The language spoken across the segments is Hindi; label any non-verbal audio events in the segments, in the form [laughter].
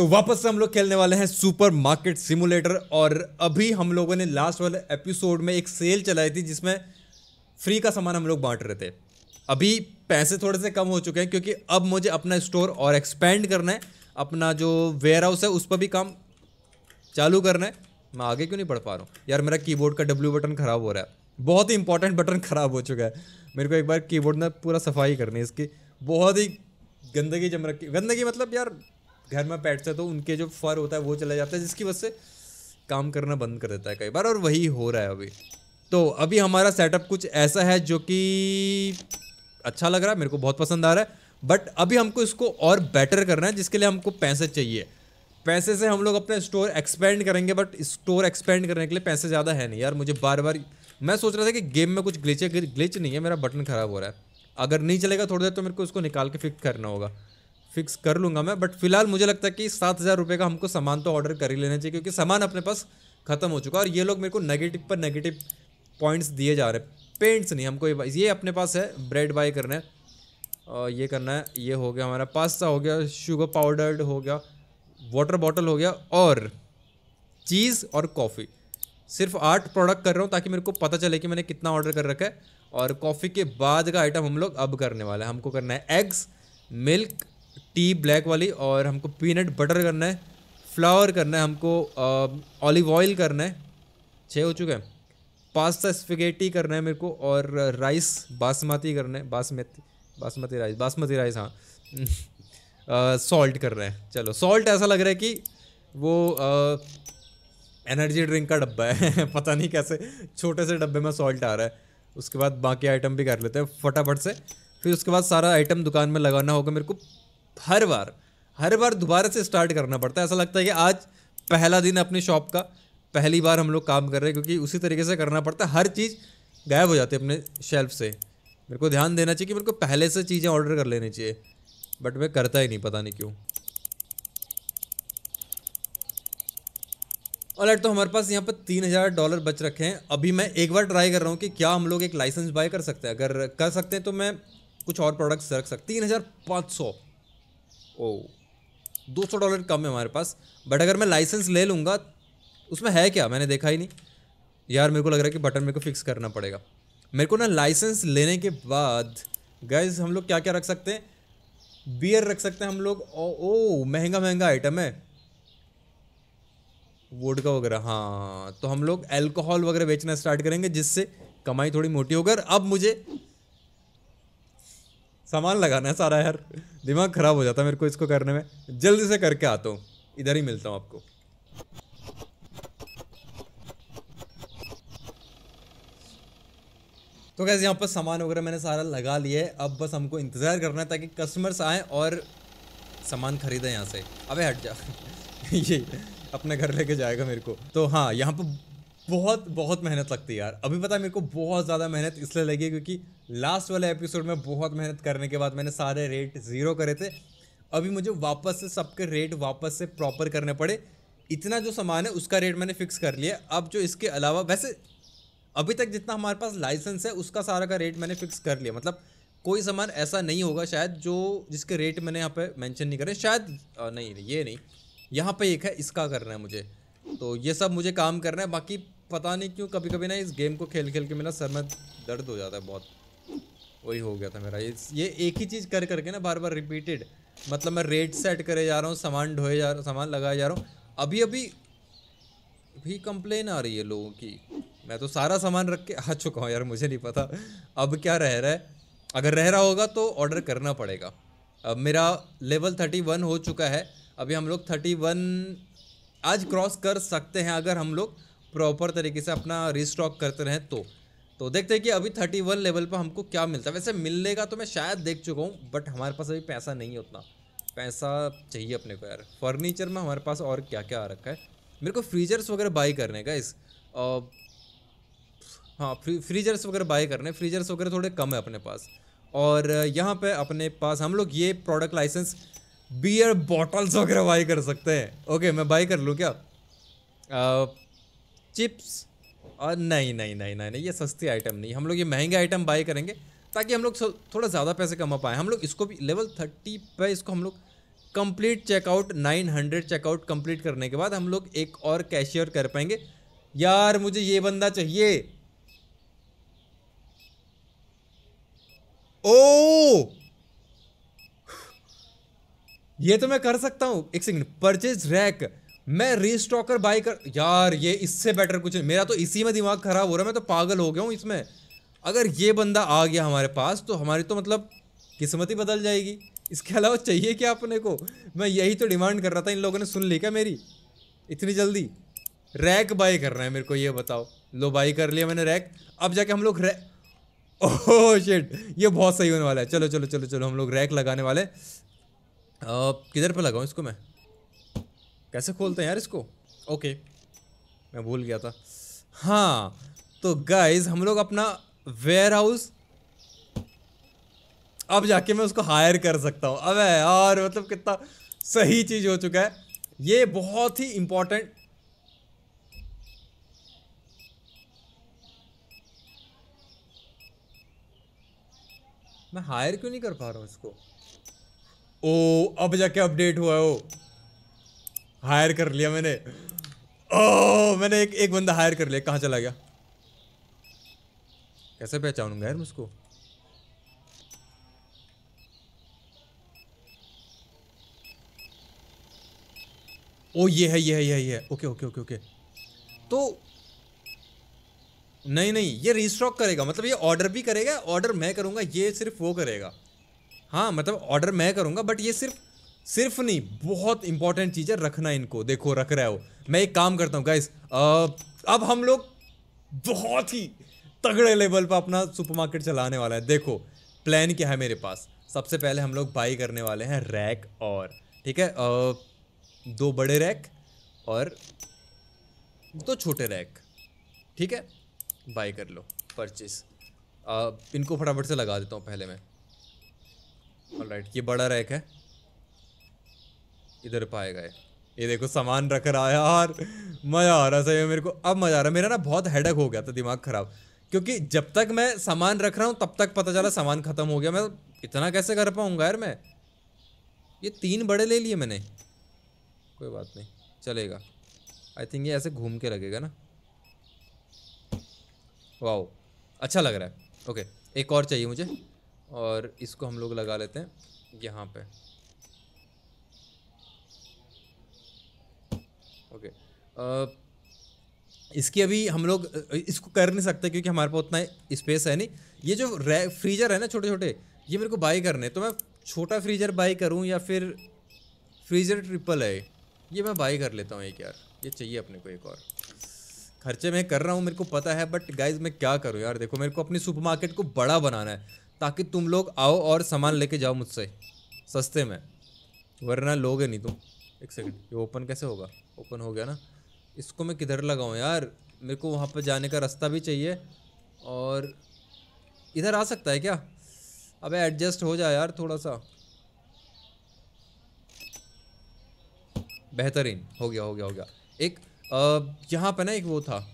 तो वापस से हम लोग खेलने वाले हैं सुपर मार्केट सिमुलेटर और अभी हम लोगों ने लास्ट वाले एपिसोड में एक सेल चलाई थी जिसमें फ्री का सामान हम लोग बांट रहे थे अभी पैसे थोड़े से कम हो चुके हैं क्योंकि अब मुझे अपना स्टोर और एक्सपेंड करना है अपना जो वेयर हाउस है उस पर भी काम चालू करना है मैं आगे क्यों नहीं बढ़ पा रहा हूँ यार मेरा कीबोर्ड का डब्ल्यू बटन ख़राब हो रहा है बहुत ही इंपॉर्टेंट बटन ख़राब हो चुका है मेरे को एक बार कीबोर्ड में पूरा सफाई करनी है इसकी बहुत ही गंदगी जम रखी गंदगी मतलब यार घर में बैठते तो उनके जो फर होता है वो चला जाता है जिसकी वजह से काम करना बंद कर देता है कई बार और वही हो रहा है अभी तो अभी हमारा सेटअप कुछ ऐसा है जो कि अच्छा लग रहा है मेरे को बहुत पसंद आ रहा है बट अभी हमको इसको और बेटर करना है जिसके लिए हमको पैसे चाहिए पैसे से हम लोग अपना स्टोर एक्सपेंड करेंगे बट स्टोर एक्सपेंड करने के लिए पैसे ज़्यादा है नहीं यार मुझे बार बार मैं सोच रहा था कि गेम में कुछ ग्लिच ग्लिच नहीं है मेरा बटन ख़राब हो रहा है अगर नहीं चलेगा थोड़ी देर तो मेरे को उसको निकाल के फिक्स करना होगा फिक्स कर लूँगा मैं बट फिलहाल मुझे लगता है कि सात हज़ार रुपये का हमको सामान तो ऑर्डर कर ही लेना चाहिए क्योंकि सामान अपने पास ख़त्म हो चुका है और ये लोग मेरे को नेगेटिव पर नेगेटिव पॉइंट्स दिए जा रहे पेंट्स नहीं हमको ये, ये अपने पास है ब्रेड बाई करना है और ये करना है ये हो गया हमारा पास्ता हो गया शुगर पाउडर्ड हो गया वाटर बॉटल हो गया और चीज़ और कॉफ़ी सिर्फ आठ प्रोडक्ट कर रहा हूँ ताकि मेरे को पता चले कि मैंने कितना ऑर्डर कर रखा है और कॉफ़ी के बाद का आइटम हम लोग अब करने वाला है हमको करना है एग्स मिल्क टी ब्लैक वाली और हमको पीनट बटर करना है फ्लावर करना है हमको ऑलिव ऑयल करना है छः हो चुका है पास्ता स्पेगेटी करना है मेरे को और राइस बासमती करना है बासमती बासमती राइस बासमती राइस हाँ सॉल्ट कर रहे हैं चलो सॉल्ट ऐसा लग रहा है कि वो एनर्जी ड्रिंक का डब्बा है [laughs] पता नहीं कैसे छोटे से डब्बे में सॉल्ट आ रहा है उसके बाद बाकी आइटम भी कर लेते हैं फटाफट से फिर उसके बाद सारा आइटम दुकान में लगाना होगा मेरे को हर बार हर बार दोबारा से स्टार्ट करना पड़ता है ऐसा लगता है कि आज पहला दिन अपनी शॉप का पहली बार हम लोग काम कर रहे हैं क्योंकि उसी तरीके से करना पड़ता है हर चीज़ गायब हो जाती है अपने शेल्फ से मेरे को ध्यान देना चाहिए कि मेरे को पहले से चीज़ें ऑर्डर कर लेनी चाहिए बट मैं करता ही नहीं पता नहीं क्यों और तो हमारे पास यहाँ पर तीन हज़ार डॉलर बच रखे हैं अभी मैं एक बार ट्राई कर रहा हूँ कि क्या हम लोग एक लाइसेंस बाय कर सकते हैं अगर कर सकते हैं तो मैं कुछ और प्रोडक्ट्स रख सकता तीन हज़ार पाँच सौ ओ दो सौ डॉलर कम है हमारे पास बट अगर मैं लाइसेंस ले लूँगा उसमें है क्या मैंने देखा ही नहीं यार मेरे को लग रहा है कि बटन मेरे को फिक्स करना पड़ेगा मेरे को ना लाइसेंस लेने के बाद गैस हम लोग क्या क्या रख सकते हैं बियर रख सकते हैं हम लोग ओ, ओ महंगा महंगा आइटम है वोडका वगैरह हाँ तो हम लोग अल्कोहल वगैरह बेचना स्टार्ट करेंगे जिससे कमाई थोड़ी मोटी होकर अब मुझे सामान लगाना है सारा यार दिमाग ख़राब हो जाता है मेरे को इसको करने में जल्दी से करके आता हूँ इधर ही मिलता हूँ आपको तो कैसे यहाँ पर सामान वगैरह मैंने सारा लगा लिया है अब बस हमको इंतज़ार करना है ताकि कस्टमर्स आएँ और सामान खरीदें यहाँ से अबे हट जा [laughs] ये अपने घर लेके जाएगा मेरे को तो हाँ यहाँ पर बहुत बहुत मेहनत लगती है यार अभी पता है मेरे को बहुत ज़्यादा मेहनत इसलिए लगी क्योंकि लास्ट वाले एपिसोड में बहुत मेहनत करने के बाद मैंने सारे रेट ज़ीरो करे थे अभी मुझे वापस से सबके रेट वापस से प्रॉपर करने पड़े इतना जो सामान है उसका रेट मैंने फिक्स कर लिया अब जो इसके अलावा वैसे अभी तक जितना हमारे पास लाइसेंस है उसका सारा का रेट मैंने फिक्स कर लिया मतलब कोई सामान ऐसा नहीं होगा शायद जो जिसके रेट मैंने यहाँ पे मेंशन नहीं करे शायद आ, नहीं ये नहीं यहाँ पे एक है इसका करना है मुझे तो ये सब मुझे काम करना है बाकी पता नहीं क्यों कभी कभी ना इस गेम को खेल खेल के मेरा सर में दर्द हो जाता है बहुत वही हो गया था मेरा ये एक ही चीज़ कर करके ना बार बार रिपीटेड मतलब मैं रेट सेट करे जा रहा हूँ सामान ढोए जा रहा सामान लगाए जा रहा हूँ अभी अभी भी कंप्लेन आ रही है लोगों की मैं तो सारा सामान रख के आ चुका हूँ यार मुझे नहीं पता अब क्या रह रहा है अगर रह रहा होगा तो ऑर्डर करना पड़ेगा अब मेरा लेवल थर्टी वन हो चुका है अभी हम लोग थर्टी वन आज क्रॉस कर सकते हैं अगर हम लोग प्रॉपर तरीके से अपना रिस्टॉक करते रहें तो तो देखते हैं कि अभी थर्टी वन लेवल पर हमको क्या मिलता है वैसे मिलने का तो मैं शायद देख चुका हूँ बट हमारे पास अभी पैसा नहीं है उतना पैसा चाहिए अपने को यार फर्नीचर में हमारे पास और क्या क्या आ रखा है मेरे को फ्रीजर्स वगैरह बाई करने का इस हाँ फ्री फ्रीजर्स वगैरह बाई करने फ्रीजर्स वगैरह थोड़े कम है अपने पास और यहाँ पे अपने पास हम लोग ये प्रोडक्ट लाइसेंस बियर बॉटल्स वगैरह बाई कर सकते हैं ओके मैं बाई कर लूँ क्या आ, चिप्स और नहीं नहीं नहीं नहीं नहीं ये सस्ती आइटम नहीं हम लोग ये महंगे आइटम बाई करेंगे ताकि हम लोग थोड़ा ज़्यादा पैसे कमा पाएँ हम लोग इसको भी लेवल थर्टी पे इसको हम लोग complete checkout nine hundred checkout complete करने के बाद हम लोग एक और कैशियर कर पाएंगे यार मुझे ये बंदा चाहिए ओ ये तो मैं कर सकता हूं एक सेकंड परचेज रैक मैं रेस टॉकर बाई कर यार ये इससे बेटर कुछ नहीं मेरा तो इसी में दिमाग खराब हो रहा है मैं तो पागल हो गया हूँ इसमें अगर ये बंदा आ गया हमारे पास तो हमारी तो मतलब किस्मत ही बदल जाएगी इसके अलावा चाहिए क्या अपने को मैं यही तो डिमांड कर रहा था इन लोगों ने सुन ली क्या मेरी इतनी जल्दी रैक बाई करना है मेरे को ये बताओ लो बाई कर लिया मैंने रैक अब जाके हम लोग रैक ओह शेट ये बहुत सही होने वाला है चलो चलो चलो चलो हम लोग रैक लगाने वाले किधर पर लगाऊँ इसको मैं कैसे खोलते हैं यार इसको ओके मैं भूल गया था हाँ तो गाइज हम लोग अपना वेयर हाउस अब जाके मैं उसको हायर कर सकता हूँ अब यार मतलब कितना सही चीज़ हो चुका है ये बहुत ही इंपॉर्टेंट मैं हायर क्यों नहीं कर पा रहा हूँ इसको ओ अब जाके अपडेट हुआ है वो हायर कर लिया मैंने ओ मैंने एक एक बंदा हायर कर लिया कहाँ चला गया कैसे पहचानूंगा यार मुझको ओ ये है ये है ये है ये है ओके ओके ओके ओके तो नहीं नहीं ये रिस्टॉक करेगा मतलब ये ऑर्डर भी करेगा ऑर्डर मैं करूँगा ये सिर्फ वो करेगा हाँ मतलब ऑर्डर मैं करूँगा बट ये सिर्फ सिर्फ नहीं बहुत इंपॉर्टेंट चीज़ है रखना इनको देखो रख रहा है वो मैं एक काम करता हूँ गाइस अब हम लोग बहुत ही तगड़े लेवल पर अपना सुपरमार्केट चलाने वाला है देखो प्लान क्या है मेरे पास सबसे पहले हम लोग बाई करने वाले हैं रैक और ठीक है आ, दो बड़े रैक और दो छोटे रैक ठीक है बाई कर लो परचेस इनको फटाफट से लगा देता हूँ पहले मैं राइट ये बड़ा रैक है इधर पाए गए ये देखो सामान रख रहा है यार मज़ा आ रहा है सही मेरे को अब मज़ा आ रहा है मेरा ना बहुत हेडक हो गया था दिमाग ख़राब क्योंकि जब तक मैं सामान रख रहा हूँ तब तक पता चला सामान ख़त्म हो गया मैं इतना कैसे कर पाऊँगा यार मैं ये तीन बड़े ले लिए मैंने कोई बात नहीं चलेगा आई थिंक ये ऐसे घूम के लगेगा ना वाओ अच्छा लग रहा है ओके एक और चाहिए मुझे और इसको हम लोग लगा लेते हैं यहाँ पे ओके okay. Uh, इसकी अभी हम लोग इसको कर नहीं सकते क्योंकि हमारे पास उतना स्पेस है नहीं ये जो फ्रीजर है ना छोटे छोटे ये मेरे को बाई करने तो मैं छोटा फ्रीजर बाई करूँ या फिर फ्रीजर ट्रिपल है ये मैं बाई कर लेता हूँ एक यार ये चाहिए अपने को एक और खर्चे मैं कर रहा हूँ मेरे को पता है बट गाइज मैं क्या करूँ यार देखो मेरे को अपनी सुपरमार्केट को बड़ा बनाना है ताकि तुम लोग आओ और सामान लेके जाओ मुझसे सस्ते में वरना लोगे नहीं तुम एक सेकंड ये ओपन कैसे होगा ओपन हो गया ना इसको मैं किधर लगाऊँ यार मेरे को वहाँ पर जाने का रास्ता भी चाहिए और इधर आ सकता है क्या अबे एडजस्ट हो जाए यार थोड़ा सा बेहतरीन हो गया हो गया हो गया एक यहाँ पर ना एक वो था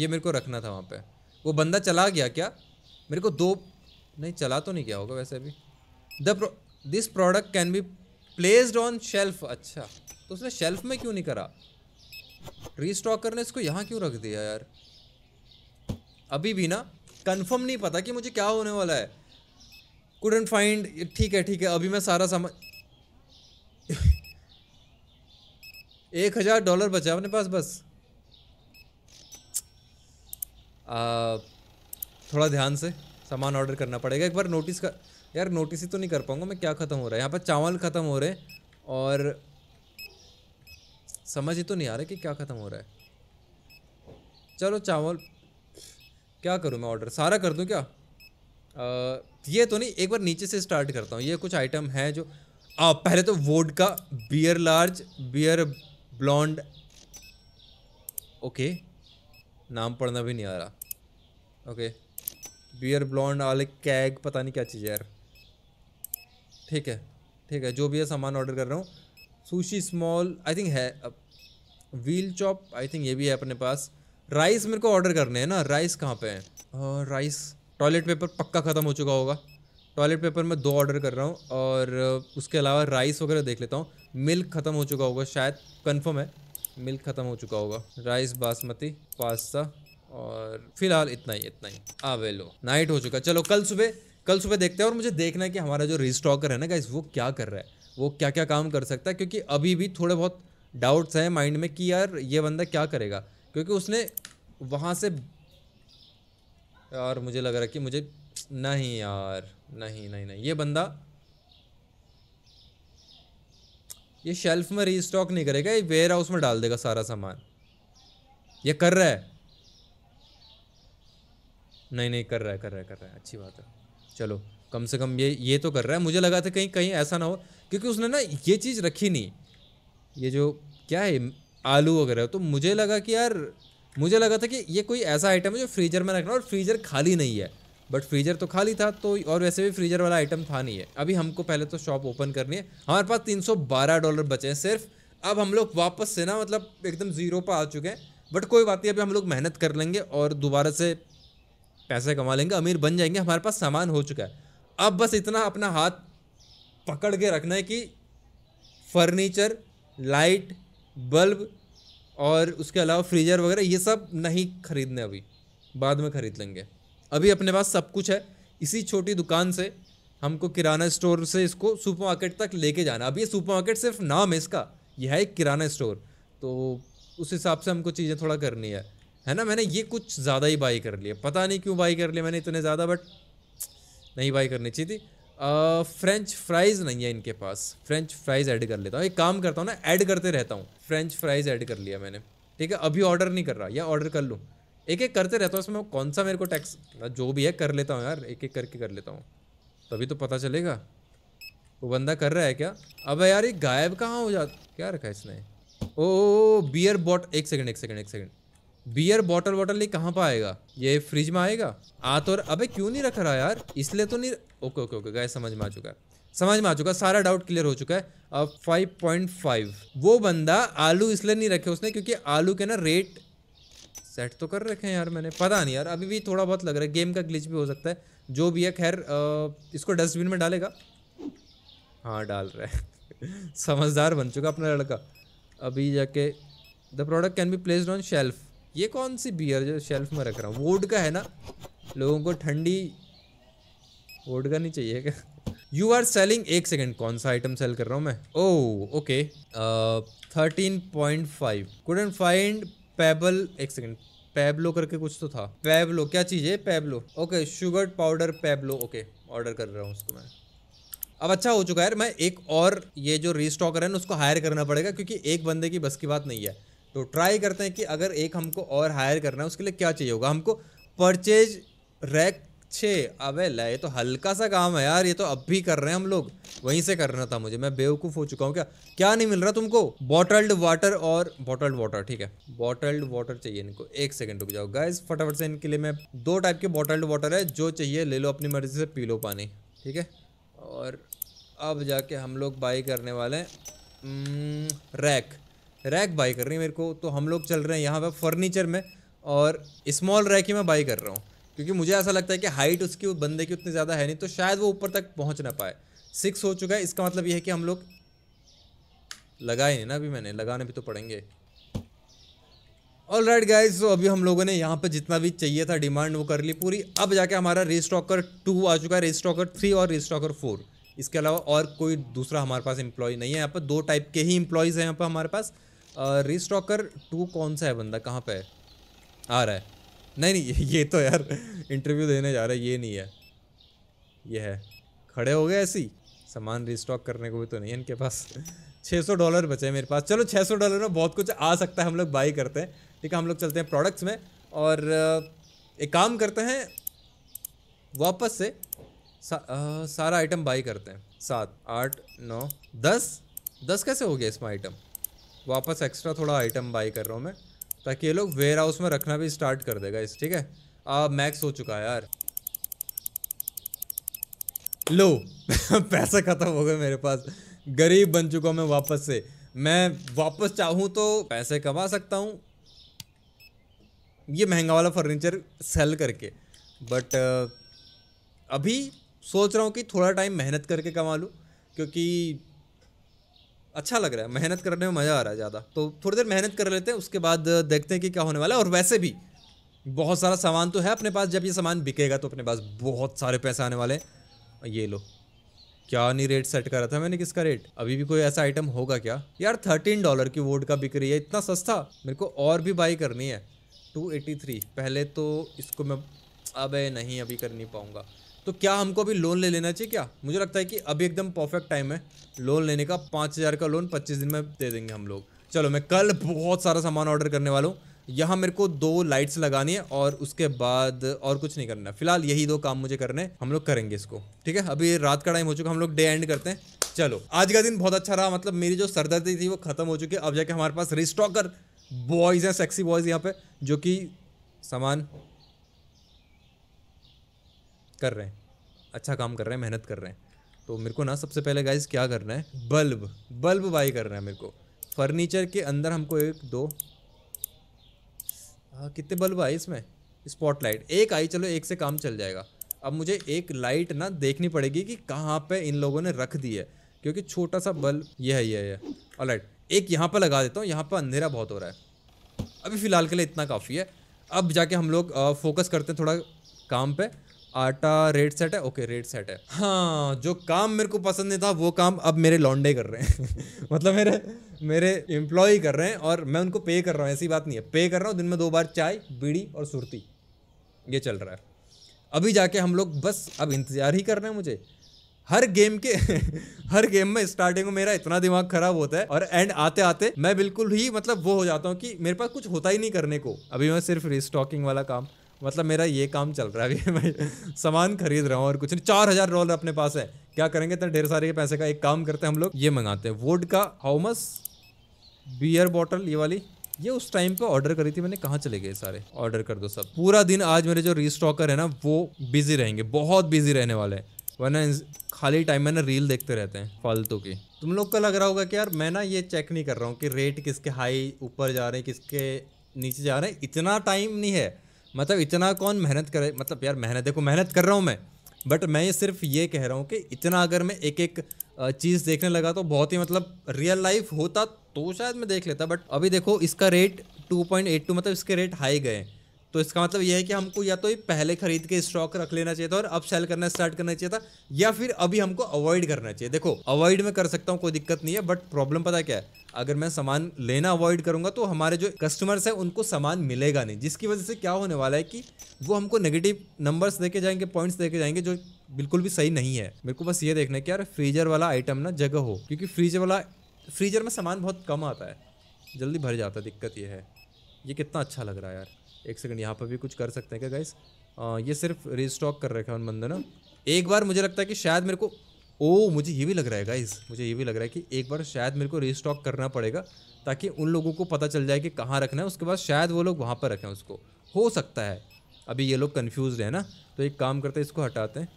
ये मेरे को रखना था वहाँ पे वो बंदा चला गया क्या मेरे को दो नहीं चला तो नहीं गया होगा वैसे भी the pro this product can be placed on shelf अच्छा तो उसने शेल्फ में क्यों नहीं करा ट्री स्टॉकर ने इसको यहाँ क्यों रख दिया यार अभी भी ना कंफर्म नहीं पता कि मुझे क्या होने वाला है कुडेंट फाइंड ठीक है ठीक है अभी मैं सारा समझ [laughs] एक हज़ार डॉलर बचा अपने पास बस आ, थोड़ा ध्यान से सामान ऑर्डर करना पड़ेगा एक बार नोटिस कर यार नोटिस ही तो नहीं कर पाऊंगा मैं क्या ख़त्म हो रहा है यहाँ पर चावल ख़त्म हो रहे हैं और समझ ही तो नहीं आ रहा कि क्या ख़त्म हो रहा है चलो चावल क्या करूँ मैं ऑर्डर सारा कर दूँ क्या आ, ये तो नहीं एक बार नीचे से स्टार्ट करता हूँ ये कुछ आइटम हैं जो आ, पहले तो वोड का beer large beer blonde okay नाम पढ़ना भी नहीं आ रहा ओके बियर ब्लॉन्ड वाले कैग पता नहीं क्या चीज़ है यार ठीक है ठीक है जो भी है सामान ऑर्डर कर रहा हूँ सुशी स्मॉल आई थिंक है अब व्हील चॉप आई थिंक ये भी है अपने पास राइस मेरे को ऑर्डर करने हैं ना राइस कहाँ पे है राइस टॉयलेट पेपर पक्का ख़त्म हो चुका होगा टॉयलेट पेपर मैं दो ऑर्डर कर रहा हूँ और उसके अलावा राइस वगैरह देख लेता हूँ मिल्क ख़त्म हो चुका होगा शायद कन्फर्म है मिल्क ख़त्म हो चुका होगा राइस बासमती पास्ता और फिलहाल इतना ही इतना ही आवे लो नाइट हो चुका चलो कल सुबह कल सुबह देखते हैं और मुझे देखना है कि हमारा जो रिस्टॉकर है ना गाइस वो क्या कर रहा है वो क्या क्या काम कर सकता है क्योंकि अभी भी थोड़े बहुत डाउट्स हैं माइंड में कि यार ये बंदा क्या करेगा क्योंकि उसने वहाँ से यार मुझे लग रहा है कि मुझे नहीं यार नहीं नहीं नहीं ये बंदा ये शेल्फ में रीस्टॉक नहीं करेगा ये वेयर हाउस में डाल देगा सारा सामान ये कर रहा है नहीं नहीं कर रहा है कर रहा है कर रहा है अच्छी बात है चलो कम से कम ये ये तो कर रहा है मुझे लगा था कहीं कहीं ऐसा ना हो क्योंकि उसने ना ये चीज़ रखी नहीं ये जो क्या है आलू वगैरह तो मुझे लगा कि यार मुझे लगा था कि ये कोई ऐसा आइटम है जो फ्रीजर में रखना और फ्रीजर खाली नहीं है बट फ्रीजर तो खाली था तो और वैसे भी फ्रीजर वाला आइटम था नहीं है अभी हमको पहले तो शॉप ओपन करनी है हमारे पास 312 डॉलर बचे हैं सिर्फ अब हम लोग वापस से ना मतलब एकदम ज़ीरो पर आ चुके हैं बट कोई बात नहीं अभी हम लोग मेहनत कर लेंगे और दोबारा से पैसे कमा लेंगे अमीर बन जाएंगे हमारे पास सामान हो चुका है अब बस इतना अपना हाथ पकड़ के रखना है कि फर्नीचर लाइट बल्ब और उसके अलावा फ्रीजर वगैरह ये सब नहीं खरीदने अभी बाद में ख़रीद लेंगे अभी अपने पास सब कुछ है इसी छोटी दुकान से हमको किराना स्टोर से इसको सुपरमार्केट तक लेके जाना अभी ये सुपरमार्केट सिर्फ नाम है इसका यह है एक किराना स्टोर तो उस हिसाब से हमको चीज़ें थोड़ा करनी है है ना मैंने ये कुछ ज़्यादा ही बाई कर लिया पता नहीं क्यों बाई कर लिया मैंने इतने ज़्यादा बट नहीं बाई करनी चाहिए थी फ्रेंच फ्राइज़ नहीं है इनके पास फ्रेंच फ्राइज़ ऐड कर लेता हूँ एक काम करता हूँ ना ऐड करते रहता हूँ फ्रेंच फ्राइज़ ऐड कर लिया मैंने ठीक है अभी ऑर्डर नहीं कर रहा या ऑर्डर कर लूँ एक एक करते रहता हूँ इसमें कौन सा मेरे को टैक्स जो भी है कर लेता हूँ यार एक एक करके कर लेता हूँ तभी तो पता चलेगा वो बंदा कर रहा है क्या अब यार ये गायब कहाँ हो जा क्या रखा है इसने ओ, बियर बॉट एक सेकेंड एक सेकेंड एक सेकेंड बियर बॉटल वॉटल नहीं कहाँ पर आएगा ये फ्रिज में आएगा आ तो अबे क्यों नहीं रख रहा यार इसलिए तो नहीं ओके ओके ओके गाय समझ में आ चुका है समझ में आ चुका सारा डाउट क्लियर हो चुका है अब 5.5 वो बंदा आलू इसलिए नहीं रखे उसने क्योंकि आलू के ना रेट सेट तो कर रखे हैं यार मैंने पता नहीं यार अभी भी थोड़ा बहुत लग रहा है गेम का ग्लिच भी हो सकता है जो भी है खैर इसको डस्टबिन में डालेगा हाँ डाल रहा है [laughs] समझदार बन चुका अपना लड़का अभी जाके the product can be placed on shelf ये कौन सी बियर जो शेल्फ में रख रहा हूँ वोड का है ना लोगों को ठंडी वोट का नहीं चाहिए क्या यू आर सेलिंग एक सेकेंड कौन सा आइटम सेल कर रहा हूँ मैं oh okay thirteen point five couldn't find pebble एक सेकेंड पैबलो करके कुछ तो था पैबलो क्या चीज़ है Pablo okay sugar powder Pablo okay order कर रहा हूँ उसको मैं अब अच्छा हो चुका है मैं एक और ये जो रीस्टॉकर है ना उसको हायर करना पड़ेगा क्योंकि एक बंदे की बस की बात नहीं है तो ट्राई करते हैं कि अगर एक हमको और हायर करना है उसके लिए क्या चाहिए होगा हमको परचेज रैक अच्छे अबे ये तो हल्का सा काम है यार ये तो अब भी कर रहे हैं हम लोग वहीं से करना था मुझे मैं बेवकूफ़ हो चुका हूँ क्या क्या नहीं मिल रहा तुमको बॉटल्ड वाटर और बॉटल्ड वाटर ठीक है बॉटल्ड वाटर चाहिए इनको एक सेकंड रुक जाओ गाइज फटाफट से इनके लिए मैं दो टाइप के बॉटल्ड वाटर है जो चाहिए ले लो अपनी मर्जी से पी लो पानी ठीक है और अब जाके हम लोग बाई करने वाले हैं रैक रैक बाई कर रही है मेरे को तो हम लोग चल रहे हैं यहाँ पर फर्नीचर में और स्मॉल रैक ही मैं बाई कर रहा हूँ क्योंकि मुझे ऐसा लगता है कि हाइट उसकी बंदे की उतनी ज़्यादा है नहीं तो शायद वो ऊपर तक पहुँच ना पाए सिक्स हो चुका है इसका मतलब ये है कि हम लोग लगा ही नहीं ना अभी मैंने लगाने भी तो पड़ेंगे ऑल राइट गाइज तो अभी हम लोगों ने यहाँ पर जितना भी चाहिए था डिमांड वो कर ली पूरी अब जाके हमारा स्टॉकर टू आ चुका है रेस्टॉकर थ्री और स्टॉकर फोर इसके अलावा और कोई दूसरा हमारे पास एम्प्लॉय नहीं है यहाँ पर दो टाइप के ही इम्प्लॉयज़ हैं यहाँ पर हमारे पास रेस्टॉकर uh, टू कौन सा है बंदा कहाँ पर है आ रहा है नहीं नहीं ये तो यार इंटरव्यू देने जा रहा है ये नहीं है ये है खड़े हो गए ऐसे ही सामान रिस्टॉक करने को भी तो नहीं है इनके पास 600 डॉलर बचे हैं मेरे पास चलो 600 डॉलर में बहुत कुछ आ सकता है हम लोग बाई करते हैं ठीक है हम लोग चलते हैं प्रोडक्ट्स में और एक काम करते हैं वापस से सा, आ, सारा आइटम बाई करते हैं सात आठ नौ दस दस कैसे हो गया इसमें आइटम वापस एक्स्ट्रा थोड़ा आइटम बाई कर रहा हूँ मैं ताकि ये लोग वेयर हाउस में रखना भी स्टार्ट कर देगा इस ठीक है अब मैक्स हो चुका है यार लो [laughs] पैसा ख़त्म हो गए मेरे पास गरीब बन चुका मैं वापस से मैं वापस चाहूँ तो पैसे कमा सकता हूँ ये महंगा वाला फर्नीचर सेल करके बट अभी सोच रहा हूँ कि थोड़ा टाइम मेहनत करके कमा लूँ क्योंकि अच्छा लग रहा है मेहनत करने में मज़ा आ रहा है ज़्यादा तो थोड़ी देर मेहनत कर लेते हैं उसके बाद देखते हैं कि क्या होने वाला है और वैसे भी बहुत सारा सामान तो है अपने पास जब ये सामान बिकेगा तो अपने पास बहुत सारे पैसे आने वाले हैं ये लो क्या नहीं रेट सेट करा था मैंने किसका रेट अभी भी कोई ऐसा आइटम होगा क्या यार थर्टीन डॉलर की वोट का बिक रही है इतना सस्ता मेरे को और भी बाई करनी है टू एटी थ्री पहले तो इसको मैं अब नहीं अभी कर नहीं पाऊँगा तो क्या हमको अभी लोन ले लेना चाहिए क्या मुझे लगता है कि अभी एकदम परफेक्ट टाइम है लोन लेने का पाँच हज़ार का लोन पच्चीस दिन में दे देंगे हम लोग चलो मैं कल बहुत सारा सामान ऑर्डर करने वाला हूँ यहाँ मेरे को दो लाइट्स लगानी है और उसके बाद और कुछ नहीं करना फिलहाल यही दो काम मुझे करने हम लोग करेंगे इसको ठीक है अभी रात का टाइम हो चुका हम लोग डे एंड करते हैं चलो आज का दिन बहुत अच्छा रहा मतलब मेरी जो सरदर्दी थी वो खत्म हो चुकी है अब जाके हमारे पास रिस्टॉकर बॉयज़ हैं सेक्सी बॉयज़ यहाँ पे जो कि सामान कर रहे हैं अच्छा काम कर रहे हैं मेहनत कर रहे हैं तो मेरे को ना सबसे पहले गाइज क्या करना है बल्ब बल्ब बाई करना है मेरे को फर्नीचर के अंदर हमको एक दो आ, हाँ, कितने बल्ब आए इसमें स्पॉटलाइट एक आई चलो एक से काम चल जाएगा अब मुझे एक लाइट ना देखनी पड़ेगी कि कहाँ पे इन लोगों ने रख दी है क्योंकि छोटा सा बल्ब यह है यह है और लाइट एक यहाँ पर लगा देता हूँ यहाँ पर अंधेरा बहुत हो रहा है अभी फ़िलहाल के लिए इतना काफ़ी है अब जाके हम लोग फोकस करते हैं थोड़ा काम पर आटा रेट सेट है ओके रेट सेट है हाँ जो काम मेरे को पसंद नहीं था वो काम अब मेरे लॉन्डे कर रहे हैं [laughs] मतलब मेरे मेरे एम्प्लॉय कर रहे हैं और मैं उनको पे कर रहा हूँ ऐसी बात नहीं है पे कर रहा हूँ दिन में दो बार चाय बीड़ी और सुरती ये चल रहा है अभी जाके हम लोग बस अब इंतज़ार ही कर रहे हैं मुझे हर गेम के [laughs] हर गेम में स्टार्टिंग में मेरा इतना दिमाग खराब होता है और एंड आते आते मैं बिल्कुल ही मतलब वो हो जाता हूँ कि मेरे पास कुछ होता ही नहीं करने को अभी मैं सिर्फ रिस्टॉकिंग वाला काम मतलब मेरा ये काम चल रहा है अभी मैं [laughs] सामान खरीद रहा हूँ और कुछ नहीं चार हज़ार डॉलर अपने पास है क्या करेंगे इतना ढेर सारे पैसे का एक काम करते हैं हम लोग ये मंगाते हैं वोड का हाउमस बियर बॉटल ये वाली ये उस टाइम पे ऑर्डर करी थी मैंने कहाँ चले गए सारे ऑर्डर कर दो सब पूरा दिन आज मेरे जो रीस्टॉकर है ना वो बिजी रहेंगे बहुत बिजी रहने वाले हैं वरना खाली टाइम में ना रील देखते रहते हैं फालतू की तुम लोग को लग रहा होगा कि यार मैं ना ये चेक नहीं कर रहा हूँ कि रेट किसके हाई ऊपर जा रहे हैं किसके नीचे जा रहे हैं इतना टाइम नहीं है मतलब इतना कौन मेहनत करे मतलब यार मेहनत देखो मेहनत कर रहा हूँ मैं बट मैं ये सिर्फ ये कह रहा हूँ कि इतना अगर मैं एक एक चीज़ देखने लगा तो बहुत ही मतलब रियल लाइफ होता तो शायद मैं देख लेता बट अभी देखो इसका रेट 2.82 मतलब इसके रेट हाई गए तो इसका मतलब यह है कि हमको या तो ये पहले खरीद के स्टॉक रख लेना चाहिए था और अब सेल करना स्टार्ट करना चाहिए था या फिर अभी हमको अवॉइड करना चाहिए देखो अवॉइड में कर सकता हूँ कोई दिक्कत नहीं है बट प्रॉब्लम पता क्या है अगर मैं सामान लेना अवॉइड करूंगा तो हमारे जो कस्टमर्स हैं उनको सामान मिलेगा नहीं जिसकी वजह से क्या होने वाला है कि वो हमको नेगेटिव नंबर्स देके जाएंगे पॉइंट्स देके जाएंगे जो बिल्कुल भी सही नहीं है मेरे को बस ये देखना है कि यार फ्रीजर वाला आइटम ना जगह हो क्योंकि फ्रीजर वाला फ्रीजर में सामान बहुत कम आता है जल्दी भर जाता है दिक्कत ये है ये कितना अच्छा लग रहा है यार एक सेकंड यहाँ पर भी कुछ कर सकते हैं क्या गाइस ये सिर्फ रिस्टॉक कर रखा है उन बंदे ना एक बार मुझे लगता है कि शायद मेरे को ओ मुझे ये भी लग रहा है गाइस मुझे ये भी लग रहा है कि एक बार शायद मेरे को रिस्टॉक करना पड़ेगा ताकि उन लोगों को पता चल जाए कि कहाँ रखना है उसके बाद शायद वो लोग वहाँ पर रखें उसको हो सकता है अभी ये लोग कन्फ्यूज है ना तो एक काम करते हैं इसको हटाते हैं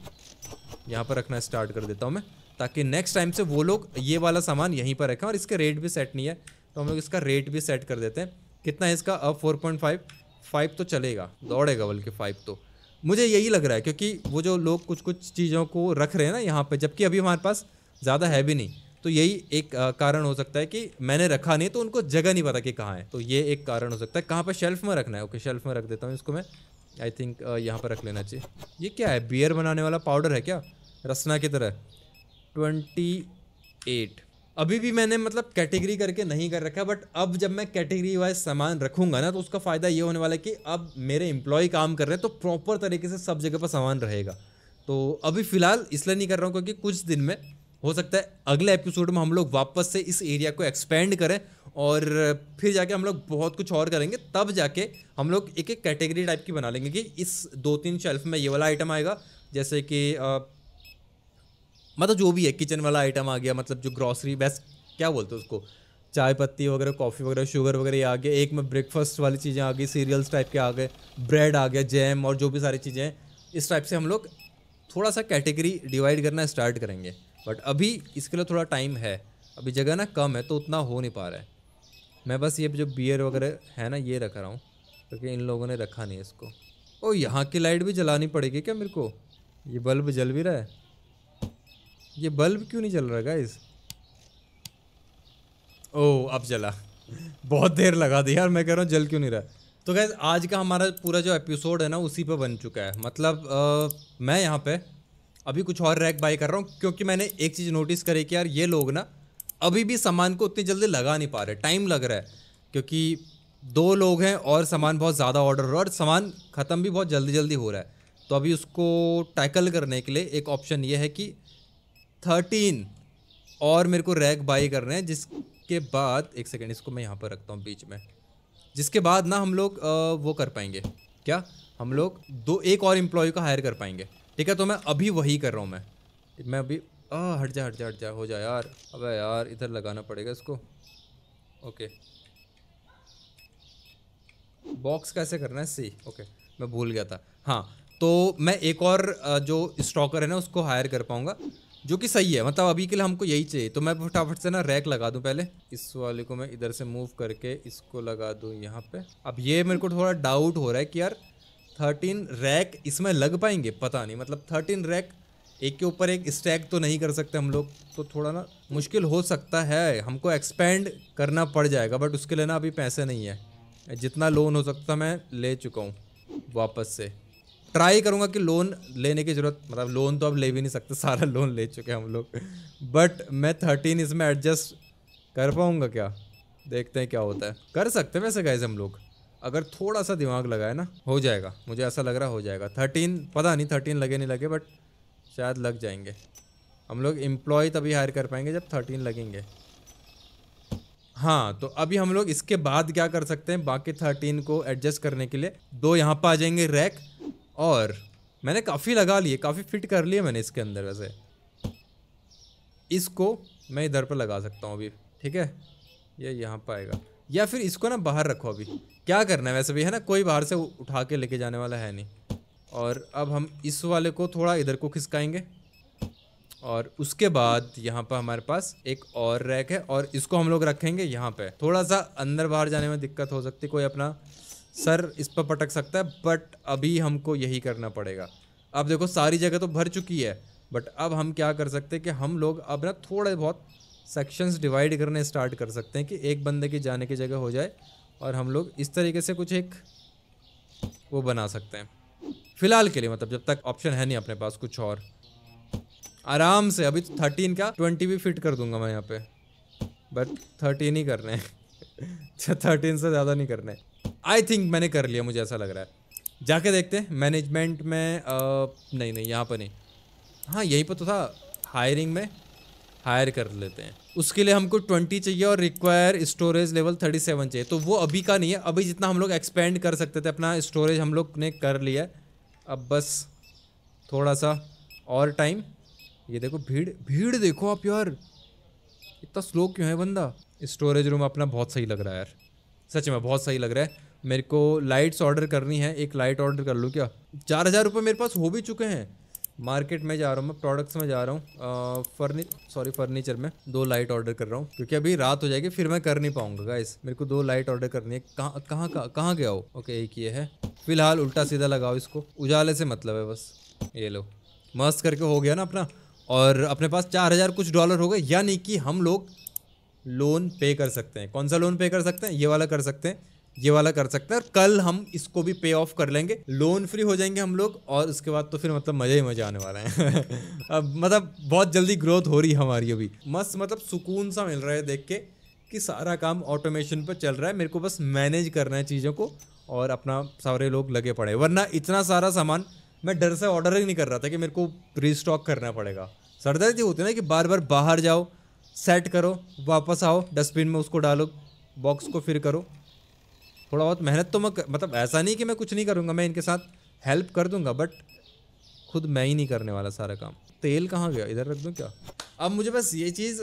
यहाँ पर रखना स्टार्ट कर देता हूँ मैं ताकि नेक्स्ट टाइम से वो लोग ये वाला सामान यहीं पर रखें और इसके रेट भी सेट नहीं है तो हम लोग इसका रेट भी सेट कर देते हैं कितना है इसका अब फोर पॉइंट फाइव फाइव तो चलेगा दौड़ेगा बल्कि फाइव तो मुझे यही लग रहा है क्योंकि वो जो लोग कुछ कुछ चीज़ों को रख रहे हैं ना यहाँ पे जबकि अभी हमारे पास ज़्यादा है भी नहीं तो यही एक कारण हो सकता है कि मैंने रखा नहीं तो उनको जगह नहीं पता कि कहाँ है तो ये एक कारण हो सकता है कहाँ पर शेल्फ में रखना है ओके शेल्फ में रख देता हूँ इसको मैं आई थिंक यहाँ पर रख लेना चाहिए ये क्या है बियर बनाने वाला पाउडर है क्या रसना की तरह ट्वेंटी एट अभी भी मैंने मतलब कैटेगरी करके नहीं कर रखा बट अब जब मैं कैटेगरी वाइज सामान रखूंगा ना तो उसका फ़ायदा ये होने वाला है कि अब मेरे एम्प्लॉय काम कर रहे हैं तो प्रॉपर तरीके से सब जगह पर सामान रहेगा तो अभी फ़िलहाल इसलिए नहीं कर रहा हूँ क्योंकि कुछ दिन में हो सकता है अगले एपिसोड में हम लोग वापस से इस एरिया को एक्सपेंड करें और फिर जाके हम लोग बहुत कुछ और करेंगे तब जाके हम लोग एक एक कैटेगरी टाइप की बना लेंगे कि इस दो तीन शेल्फ में ये वाला आइटम आएगा जैसे कि मतलब जो भी है किचन वाला आइटम आ गया मतलब जो ग्रॉसरी बेस्ट क्या बोलते हैं उसको चाय पत्ती वगैरह कॉफ़ी वगैरह शुगर वगैरह आ गया एक में ब्रेकफास्ट वाली चीज़ें आ गई सीरियल्स टाइप के आ गए ब्रेड आ गया जैम और जो भी सारी चीज़ें इस टाइप से हम लोग थोड़ा सा कैटेगरी डिवाइड करना स्टार्ट करेंगे बट अभी इसके लिए थोड़ा टाइम है अभी जगह ना कम है तो उतना हो नहीं पा रहा है मैं बस ये जो बियर वगैरह है ना ये रख रहा हूँ क्योंकि इन लोगों ने रखा नहीं इसको ओ यहाँ की लाइट भी जलानी पड़ेगी क्या मेरे को ये बल्ब जल भी रहा है ये बल्ब क्यों नहीं चल रहा गाइस ओह अब चला बहुत देर लगा दी यार मैं कह रहा हूँ जल क्यों नहीं रहा तो गैस आज का हमारा पूरा जो एपिसोड है ना उसी पे बन चुका है मतलब आ, मैं यहाँ पे अभी कुछ और रैक बाई कर रहा हूँ क्योंकि मैंने एक चीज़ नोटिस करी कि यार ये लोग ना अभी भी सामान को उतनी जल्दी लगा नहीं पा रहे टाइम लग रहा है क्योंकि दो लोग हैं और सामान बहुत ज़्यादा ऑर्डर हो रहा है और सामान ख़त्म भी बहुत जल्दी जल्दी हो रहा है तो अभी उसको टैकल करने के लिए एक ऑप्शन ये है कि थर्टीन और मेरे को रैक बाई कर रहे हैं जिसके बाद एक सेकेंड इसको मैं यहाँ पर रखता हूँ बीच में जिसके बाद ना हम लोग वो कर पाएंगे क्या हम लोग दो एक और एम्प्लॉय का हायर कर पाएंगे ठीक है तो मैं अभी वही कर रहा हूँ मैं मैं अभी आ, हट जा हट जा हट जा हो जा यार अब यार इधर लगाना पड़ेगा इसको ओके बॉक्स कैसे करना है सी ओके मैं भूल गया था हाँ तो मैं एक और जो स्टॉकर है ना उसको हायर कर पाऊँगा जो कि सही है मतलब अभी के लिए हमको यही चाहिए तो मैं फटाफट से ना रैक लगा दूं पहले इस वाले को मैं इधर से मूव करके इसको लगा दूं यहाँ पे अब ये मेरे को थोड़ा डाउट हो रहा है कि यार थर्टीन रैक इसमें लग पाएंगे पता नहीं मतलब थर्टीन रैक एक के ऊपर एक स्टैक तो नहीं कर सकते हम लोग तो थोड़ा ना मुश्किल हो सकता है हमको एक्सपेंड करना पड़ जाएगा बट उसके लिए ना अभी पैसे नहीं है जितना लोन हो सकता मैं ले चुका हूँ वापस से ट्राई करूँगा कि लोन लेने की ज़रूरत मतलब लोन तो अब ले भी नहीं सकते सारा लोन ले चुके हम लोग बट मैं थर्टीन इसमें एडजस्ट कर पाऊँगा क्या देखते हैं क्या होता है कर सकते हैं वैसे गए हम लोग अगर थोड़ा सा दिमाग लगाए ना हो जाएगा मुझे ऐसा लग रहा हो जाएगा थर्टीन पता नहीं थर्टीन लगे नहीं लगे बट शायद लग जाएंगे हम लोग एम्प्लॉय तभी हायर कर पाएंगे जब थर्टीन लगेंगे हाँ तो अभी हम लोग इसके बाद क्या कर सकते हैं बाकी थर्टीन को एडजस्ट करने के लिए दो यहाँ पर आ जाएंगे रैक और मैंने काफ़ी लगा लिए काफ़ी फिट कर लिए मैंने इसके अंदर वैसे इसको मैं इधर पर लगा सकता हूँ अभी ठीक है ये यहाँ पर आएगा या फिर इसको ना बाहर रखो अभी क्या करना है वैसे भी है ना कोई बाहर से उठा के लेके जाने वाला है नहीं और अब हम इस वाले को थोड़ा इधर को खिसकाएंगे और उसके बाद यहाँ पर हमारे पास एक और रैक है और इसको हम लोग रखेंगे यहाँ पे थोड़ा सा अंदर बाहर जाने में दिक्कत हो सकती कोई अपना सर इस पर पटक सकता है बट अभी हमको यही करना पड़ेगा अब देखो सारी जगह तो भर चुकी है बट अब हम क्या कर सकते हैं कि हम लोग अब ना थोड़े बहुत सेक्शंस डिवाइड करने स्टार्ट कर सकते हैं कि एक बंदे के जाने की जगह हो जाए और हम लोग इस तरीके से कुछ एक वो बना सकते हैं फ़िलहाल के लिए मतलब जब तक ऑप्शन है नहीं अपने पास कुछ और आराम से अभी थर्टीन का ट्वेंटी भी फिट कर दूंगा मैं यहाँ पे बट थर्टीन ही करने हैं थर्टीन [laughs] अच्छा, से ज़्यादा नहीं करने आई थिंक मैंने कर लिया मुझे ऐसा लग रहा है जाके देखते हैं मैनेजमेंट में आ, नहीं नहीं यहाँ पर नहीं हाँ यहीं पर तो था हायरिंग में हायर कर लेते हैं उसके लिए हमको ट्वेंटी चाहिए और require storage level thirty seven चाहिए तो वो अभी का नहीं है अभी जितना हम लोग एक्सपेंड कर सकते थे अपना स्टोरेज हम लोग ने कर लिया अब बस थोड़ा सा और टाइम ये देखो भीड़ भीड़ देखो आप यार इतना स्लो क्यों है बंदा स्टोरेज रूम अपना बहुत सही लग रहा है यार सच में बहुत सही लग रहा है मेरे को लाइट्स ऑर्डर करनी है एक लाइट ऑर्डर कर लूँ क्या चार हज़ार रुपये मेरे पास हो भी चुके हैं मार्केट में जा रहा हूँ मैं प्रोडक्ट्स में जा रहा हूँ फर्नी सॉरी फर्नीचर में दो लाइट ऑर्डर कर रहा हूँ क्योंकि अभी रात हो जाएगी फिर मैं कर नहीं पाऊँगा गाइस मेरे को दो लाइट ऑर्डर करनी है कहाँ कहाँ कहाँ गया हो ओके एक ये है फिलहाल उल्टा सीधा लगाओ इसको उजाले से मतलब है बस ये लो मस्त करके हो गया ना अपना और अपने पास चार हज़ार कुछ डॉलर हो गए यानी कि हम लोग लोन पे कर सकते हैं कौन सा लोन पे कर सकते हैं ये वाला कर सकते हैं ये वाला कर सकते हैं कल हम इसको भी पे ऑफ कर लेंगे लोन फ्री हो जाएंगे हम लोग और उसके बाद तो फिर मतलब मज़ा ही मजा आने वाला है [laughs] अब मतलब बहुत जल्दी ग्रोथ हो रही है हमारी अभी मस्त मतलब सुकून सा मिल रहा है देख के कि सारा काम ऑटोमेशन पर चल रहा है मेरे को बस मैनेज करना है चीज़ों को और अपना सारे लोग लगे पड़े वरना इतना सारा सामान मैं डर से ऑर्डर ही नहीं कर रहा था कि मेरे को रिस्टॉक करना पड़ेगा सरदर्द जी होती है ना कि बार बार बाहर जाओ सेट करो वापस आओ डस्टबिन में उसको डालो बॉक्स को फिर करो थोड़ा बहुत मेहनत तो मैं मतलब ऐसा नहीं कि मैं कुछ नहीं करूँगा मैं इनके साथ हेल्प कर दूंगा बट खुद मैं ही नहीं करने वाला सारा काम तेल कहाँ गया इधर रख दूँ क्या अब मुझे बस ये चीज़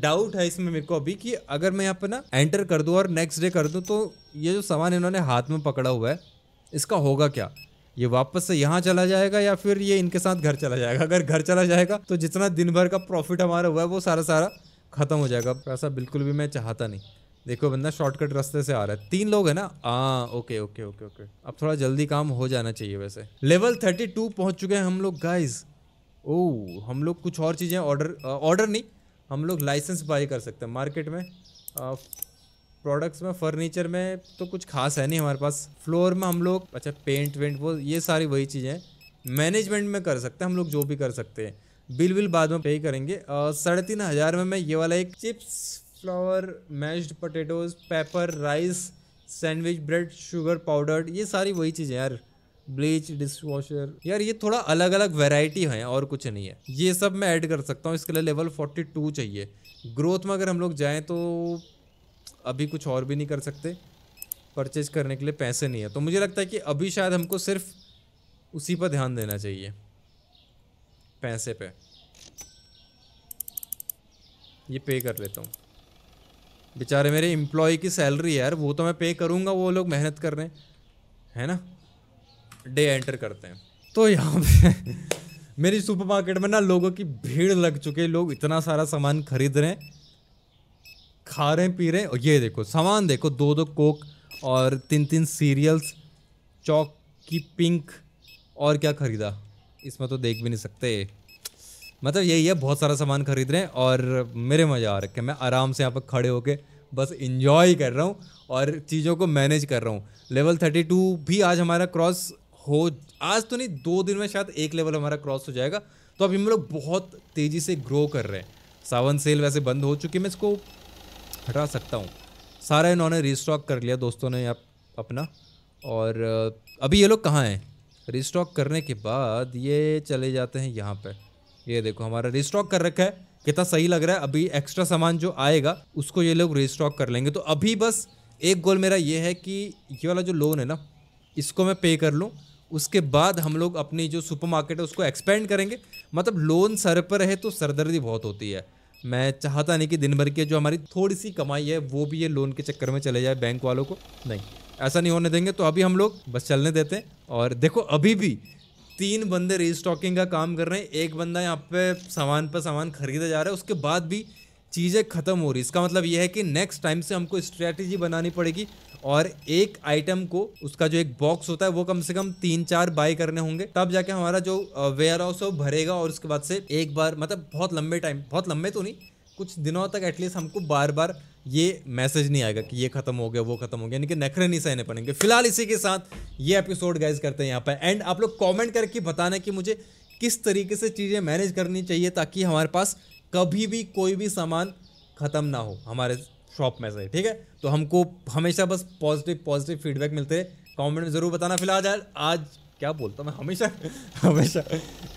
डाउट है इसमें मेरे को अभी कि अगर मैं यहाँ पर ना एंटर कर दूँ और नेक्स्ट डे कर दूँ तो ये जो सामान इन्होंने हाथ में पकड़ा हुआ है इसका होगा क्या ये वापस से यहाँ चला जाएगा या फिर ये इनके साथ घर चला जाएगा अगर घर चला जाएगा तो जितना दिन भर का प्रॉफिट हमारा हुआ है वो सारा सारा ख़त्म हो जाएगा पैसा बिल्कुल भी मैं चाहता नहीं देखो बंदा शॉर्टकट रास्ते से आ रहा है तीन लोग है ना हाँ ओके ओके ओके ओके अब थोड़ा जल्दी काम हो जाना चाहिए वैसे लेवल थर्टी टू पहुँच चुके हैं हम लोग गाइज ओ oh, हम लोग कुछ और चीज़ें ऑर्डर ऑर्डर नहीं हम लोग लाइसेंस बाई कर सकते हैं मार्केट में प्रोडक्ट्स में फर्नीचर में तो कुछ खास है नहीं हमारे पास फ्लोर में हम लोग अच्छा पेंट वेंट वो ये सारी वही चीज़ें मैनेजमेंट में कर सकते हैं हम लोग जो भी कर सकते हैं बिल बिल बाद में पे करेंगे साढ़े तीन हज़ार में मैं ये वाला एक chips flour mashed potatoes pepper rice sandwich bread sugar powder ये सारी वही चीज़ें यार ब्लीच डिश वॉशर यार ये थोड़ा अलग अलग वेराइटी है और कुछ नहीं है ये सब मैं ऐड कर सकता हूँ इसके लिए लेवल फोर्टी टू चाहिए ग्रोथ में अगर हम लोग जाएँ तो अभी कुछ और भी नहीं कर सकते परचेज करने के लिए पैसे नहीं है तो मुझे लगता है कि अभी शायद हमको सिर्फ उसी पर ध्यान देना चाहिए पैसे पे ये पे कर लेता हूँ बेचारे मेरे एम्प्लॉय की सैलरी है यार वो तो मैं पे करूँगा वो लोग मेहनत कर रहे हैं है ना डे एंटर करते हैं तो यहाँ पे [laughs] मेरी सुपरमार्केट में ना लोगों की भीड़ लग चुकी है लोग इतना सारा सामान खरीद रहे हैं खा रहे हैं पी रहे हैं और ये देखो सामान देखो दो दो कोक और तीन तीन सीरियल्स चौक की पिंक और क्या ख़रीदा इसमें तो देख भी नहीं सकते मतलब यही है बहुत सारा सामान खरीद रहे हैं और मेरे मज़ा आ रखे मैं आराम से यहाँ पर खड़े होके बस इन्जॉय कर रहा हूँ और चीज़ों को मैनेज कर रहा हूँ लेवल थर्टी टू भी आज हमारा क्रॉस हो आज तो नहीं दो दिन में शायद एक लेवल हमारा क्रॉस हो जाएगा तो अभी हम लोग बहुत तेज़ी से ग्रो कर रहे हैं सावन सेल वैसे बंद हो चुकी मैं इसको हटा सकता हूँ सारा इन्होंने रिस्टॉक कर लिया दोस्तों ने आप अपना और अभी ये लोग कहाँ हैं रिस्टॉक करने के बाद ये चले जाते हैं यहाँ पर ये देखो हमारा रिस्टॉक कर रखा है कितना सही लग रहा है अभी एक्स्ट्रा सामान जो आएगा उसको ये लोग रिस्टॉक कर लेंगे तो अभी बस एक गोल मेरा ये है कि ये वाला जो लोन है ना इसको मैं पे कर लूँ उसके बाद हम लोग अपनी जो सुपर मार्केट है उसको एक्सपेंड करेंगे मतलब लोन सर पर है तो सरदर्दी बहुत होती है मैं चाहता नहीं कि दिन भर की जो हमारी थोड़ी सी कमाई है वो भी ये लोन के चक्कर में चले जाए बैंक वालों को नहीं ऐसा नहीं होने देंगे तो अभी हम लोग बस चलने देते हैं और देखो अभी भी तीन बंदे रीस्टॉकिंग का काम कर रहे हैं एक बंदा यहाँ पे सामान पर सामान खरीदा जा रहा है उसके बाद भी चीज़ें ख़त्म हो रही इसका मतलब यह है कि नेक्स्ट टाइम से हमको स्ट्रैटेजी बनानी पड़ेगी और एक आइटम को उसका जो एक बॉक्स होता है वो कम से कम तीन चार बाय करने होंगे तब जाके हमारा जो वेयर हाउस है वो भरेगा और उसके बाद से एक बार मतलब बहुत लंबे टाइम बहुत लंबे तो नहीं कुछ दिनों तक एटलीस्ट हमको बार बार ये मैसेज नहीं आएगा कि ये खत्म हो गया वो खत्म हो गया यानी कि नखरे नहीं सहने पड़ेंगे फिलहाल इसी के साथ ये एपिसोड गाइज करते हैं यहाँ पर एंड आप लोग कॉमेंट करके बताना कि मुझे किस तरीके से चीज़ें मैनेज करनी चाहिए ताकि हमारे पास कभी भी कोई भी सामान ख़त्म ना हो हमारे शॉप में से ठीक है तो हमको हमेशा बस पॉजिटिव पॉजिटिव फीडबैक मिलते हैं कमेंट में ज़रूर बताना फिलहाल आज आज क्या बोलता हूँ मैं हमेशा [laughs] हमेशा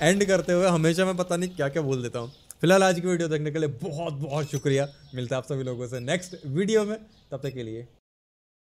एंड करते हुए हमेशा मैं पता नहीं क्या क्या बोल देता हूँ फिलहाल आज की वीडियो देखने के लिए बहुत बहुत शुक्रिया मिलता है आप सभी लोगों से नेक्स्ट वीडियो में तब तक के लिए